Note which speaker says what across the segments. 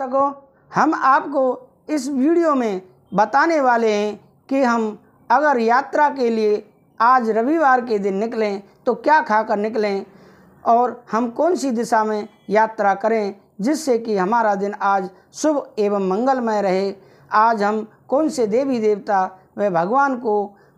Speaker 1: दर्शकों हम आपको इस वीडियो में बताने वाले हैं कि हम अगर यात्रा के लिए आज रविवार के दिन निकलें तो क्या खाकर निकलें और हम कौन सी दिशा में यात्रा करें जिससे कि हमारा दिन आज शुभ एवं मंगलमय रहे आज हम कौन से देवी देवता व भगवान को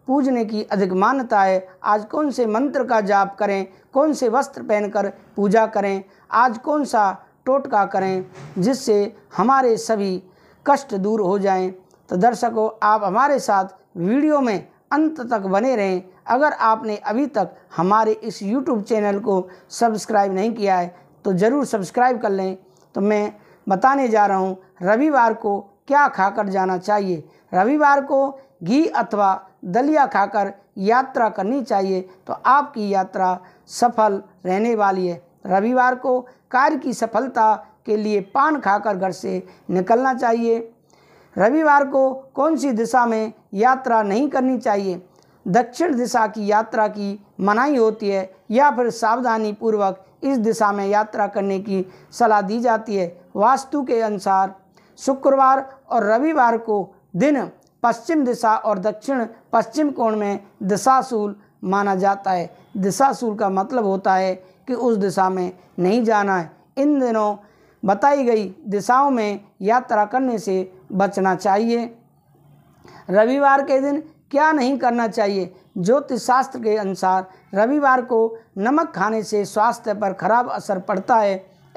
Speaker 1: पूजने की अधिक मान्यता है आज कौन से मंत्र का जाप करें कौन से वस्त्र पहनकर पूजा करें आज कौन सा टोटका करें जिससे हमारे सभी कष्ट दूर हो जाएं तो दर्शकों आप हमारे साथ वीडियो में अंत तक बने रहें अगर आपने अभी तक हमारे इस यूट्यूब चैनल को सब्सक्राइब नहीं किया है तो ज़रूर सब्सक्राइब कर लें तो मैं बताने जा रहा हूँ रविवार को क्या खाकर जाना चाहिए रविवार को घी अथवा दलिया खाकर यात्रा करनी चाहिए तो आपकी यात्रा सफल रहने वाली है रविवार को कार्य की सफलता के लिए पान खाकर घर से निकलना चाहिए रविवार को कौन सी दिशा में यात्रा नहीं करनी चाहिए दक्षिण दिशा की यात्रा की मनाही होती है या फिर सावधानी पूर्वक इस दिशा में यात्रा करने की सलाह दी जाती है वास्तु के अनुसार शुक्रवार और रविवार को दिन पश्चिम दिशा और दक्षिण पश्चिम कोण में दिशाशूल माना जाता है दिशाशूल का मतलब होता है कि उस दिशा में नहीं जाना है इन दिनों बताई गई दिशाओं में यात्रा करने से बचना चाहिए रविवार के दिन क्या नहीं करना चाहिए ज्योतिष शास्त्र के अनुसार रविवार को नमक खाने से स्वास्थ्य पर खराब असर पड़ता है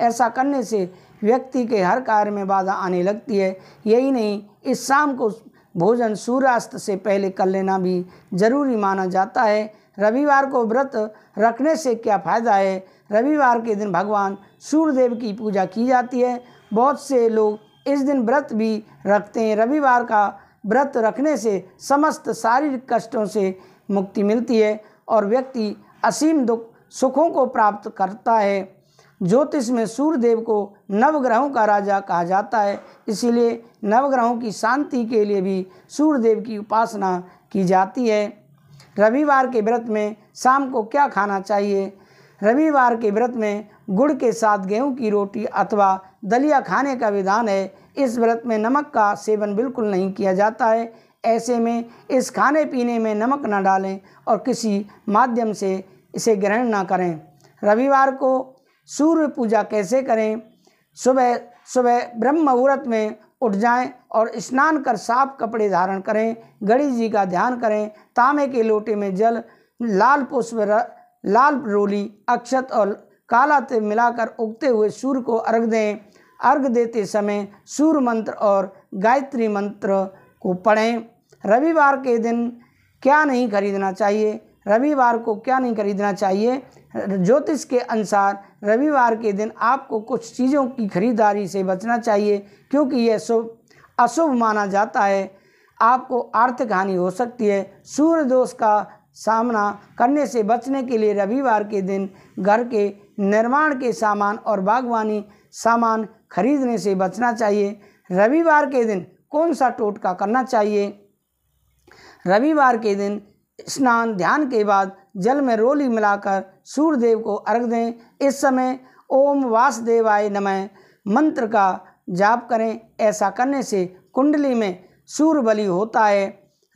Speaker 1: ऐसा करने से व्यक्ति के हर कार्य में बाधा आने लगती है यही नहीं इस शाम को भोजन सूर्यास्त से पहले कर लेना भी जरूरी माना जाता है रविवार को व्रत रखने से क्या फ़ायदा है रविवार के दिन भगवान सूर्यदेव की पूजा की जाती है बहुत से लोग इस दिन व्रत भी रखते हैं रविवार का व्रत रखने से समस्त शारीरिक कष्टों से मुक्ति मिलती है और व्यक्ति असीम दुख सुखों को प्राप्त करता है ज्योतिष में सूर्यदेव को नवग्रहों का राजा कहा जाता है इसीलिए नवग्रहों की शांति के लिए भी सूर्यदेव की उपासना की जाती है रविवार के व्रत में शाम को क्या खाना चाहिए रविवार के व्रत में गुड़ के साथ गेहूं की रोटी अथवा दलिया खाने का विधान है इस व्रत में नमक का सेवन बिल्कुल नहीं किया जाता है ऐसे में इस खाने पीने में नमक ना डालें और किसी माध्यम से इसे ग्रहण ना करें रविवार को सूर्य पूजा कैसे करें सुबह सुबह ब्रह्म मुहूर्त में उठ जाएं और स्नान कर साफ कपड़े धारण करें गणेश जी का ध्यान करें तांबे के लोटे में जल लाल पुष्प लाल रोली अक्षत और काला तिल मिलाकर उगते हुए सूर्य को अर्घ दें अर्घ देते समय सूर्य मंत्र और गायत्री मंत्र को पढ़ें रविवार के दिन क्या नहीं खरीदना चाहिए रविवार को क्या नहीं खरीदना चाहिए ज्योतिष के अनुसार रविवार के दिन आपको कुछ चीज़ों की खरीदारी से बचना चाहिए क्योंकि यह शुभ अशुभ माना जाता है आपको आर्थिक हानि हो सकती है सूर्य दोष का सामना करने से बचने के लिए रविवार के दिन घर के निर्माण के सामान और बागवानी सामान खरीदने से बचना चाहिए रविवार के दिन कौन सा टोटका करना चाहिए रविवार के दिन स्नान ध्यान के बाद जल में रोली मिलाकर सूर्यदेव को अर्घ दें इस समय ओम वासुदेवाय नमः मंत्र का जाप करें ऐसा करने से कुंडली में सूर्य बलि होता है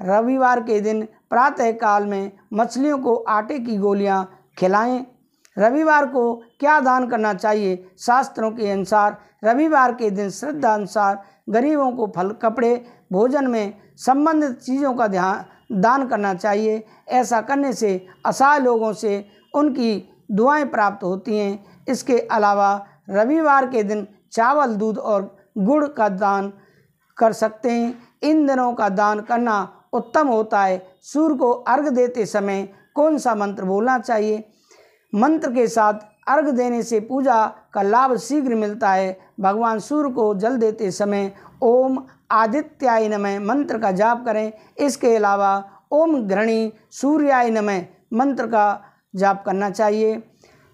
Speaker 1: रविवार के दिन प्रातःकाल में मछलियों को आटे की गोलियां खिलाएं रविवार को क्या दान करना चाहिए शास्त्रों के अनुसार रविवार के दिन श्रद्धा अनुसार गरीबों को फल कपड़े भोजन में संबंधित चीज़ों का ध्यान दान करना चाहिए ऐसा करने से असहाय लोगों से उनकी दुआएं प्राप्त होती हैं इसके अलावा रविवार के दिन चावल दूध और गुड़ का दान कर सकते हैं इन दिनों का दान करना उत्तम होता है सूर्य को अर्घ देते समय कौन सा मंत्र बोलना चाहिए मंत्र के साथ अर्घ देने से पूजा का लाभ शीघ्र मिलता है भगवान सूर्य को जल देते समय ओम आदित्याय नमय मंत्र का जाप करें इसके अलावा ओम घृणी सूर्याय नमय मंत्र का जाप करना चाहिए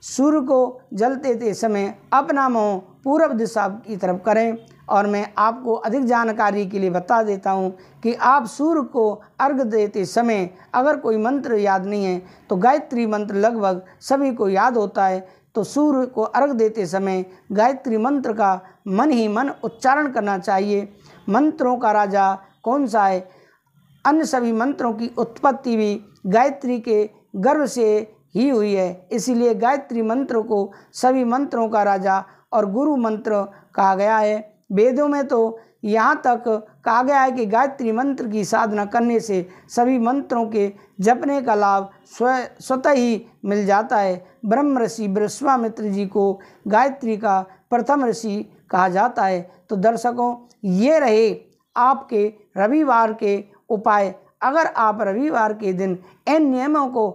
Speaker 1: सूर्य को जलते देते समय अपना मुँह पूर्व दिशा की तरफ करें और मैं आपको अधिक जानकारी के लिए बता देता हूँ कि आप सूर्य को अर्घ देते समय अगर कोई मंत्र याद नहीं है तो गायत्री मंत्र लगभग सभी को याद होता है तो सूर्य को अर्घ देते समय गायत्री मंत्र का मन ही मन उच्चारण करना चाहिए मंत्रों का राजा कौन सा है अन्य सभी मंत्रों की उत्पत्ति भी गायत्री के गर्भ से ही हुई है इसीलिए गायत्री मंत्र को सभी मंत्रों का राजा और गुरु मंत्र कहा गया है वेदों में तो यहाँ तक कहा गया है कि गायत्री मंत्र की साधना करने से सभी मंत्रों के जपने का लाभ स्व स्वतः ही मिल जाता है ब्रह्म ऋषि बृहस्वामित्र जी को गायत्री का प्रथम ऋषि कहा जाता है तो दर्शकों ये रहे आपके रविवार के उपाय अगर आप रविवार के दिन इन नियमों को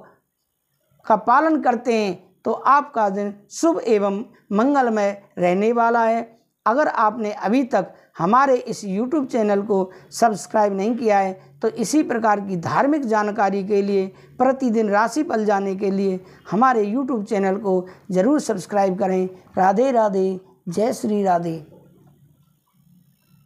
Speaker 1: का पालन करते हैं तो आपका दिन शुभ एवं मंगलमय रहने वाला है अगर आपने अभी तक हमारे इस YouTube चैनल को सब्सक्राइब नहीं किया है तो इसी प्रकार की धार्मिक जानकारी के लिए प्रतिदिन राशि पल जाने के लिए हमारे YouTube चैनल को ज़रूर सब्सक्राइब करें राधे राधे जय श्री राधे